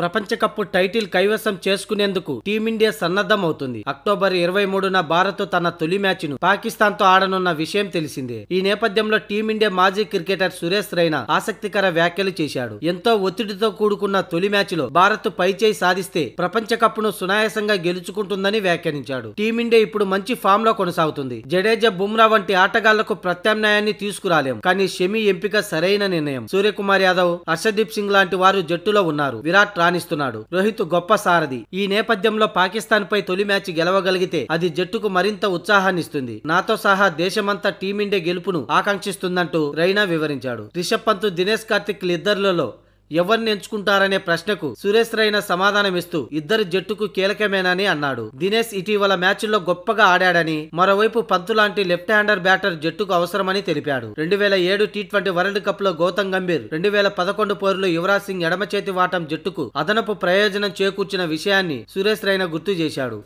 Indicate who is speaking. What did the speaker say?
Speaker 1: ప్రపంచ cup title కైవసం చేసుకునేందుకు టీమిండియా సన్నద్ధమవుతుంది అక్టోబర్ ఇరవై మూడున భారత్ తన తొలి మ్యాచ్ను పాకిస్తాన్ తో ఆడనున్న విషయం తెలిసిందే ఈ నేపథ్యంలో టీమిండియా మాజీ క్రికెటర్ సురేష్ రైనా ఆసక్తికర వ్యాఖ్యలు చేశాడు ఎంతో ఒత్తిడితో కూడుకున్న తొలి మ్యాచ్ లో భారత్ పైచేయి సాధిస్తే ప్రపంచ కప్ ను సునాయాసంగా గెలుచుకుంటుందని వ్యాఖ్యానించాడు టీమిండియా ఇప్పుడు మంచి ఫామ్ లో కొనసాగుతుంది జడేజా బుమ్రా వంటి ఆటగాళ్లకు ప్రత్యామ్నాయాన్ని తీసుకురాలేం కానీ షమి ఎంపిక సరైన నిర్ణయం సూర్యకుమార్ యాదవ్ హర్షదీప్ సింగ్ లాంటి వారు జట్టులో ఉన్నారు విరాట్ రాణిస్తున్నాడు రోహిత్ గొప్ప సారథి ఈ నేపథ్యంలో పాకిస్తాన్ పై తొలి మ్యాచ్ గెలవగలిగితే అది జట్టుకు మరింత ఉత్సాహాన్నిస్తుంది నాతో సహా దేశమంతా టీమిండియా గెలుపును ఆకాంక్షిస్తుందంటూ రైనా వివరించాడు రిషబ్ పంత్ దినేష్ కార్తిక్ ఇద్దరిలో ఎవరిని ఎంచుకుంటారనే ప్రశ్నకు సురేష్ రైనా సమాధానమిస్తూ ఇద్దరు జట్టుకు కీలకమేనని అన్నాడు దినేష్ ఇటీవల మ్యాచ్ల్లో గొప్పగా ఆడాడని మరోవైపు పంతు లాంటి లెఫ్ట్ హ్యాండర్ బ్యాటర్ జట్టుకు అవసరమని తెలిపాడు రెండు వేల ఏడు టీ ట్వంటీ వరల్డ్ కప్ లో గౌతమ్ గంభీర్ రెండు వేల పదకొండు పోరులో యువరాజ్ సింగ్ ఎడమ చేతి వాటం జట్టుకు అదనపు ప్రయోజనం చేకూర్చిన విషయాన్ని సురేష్ రైనా గుర్తు చేశాడు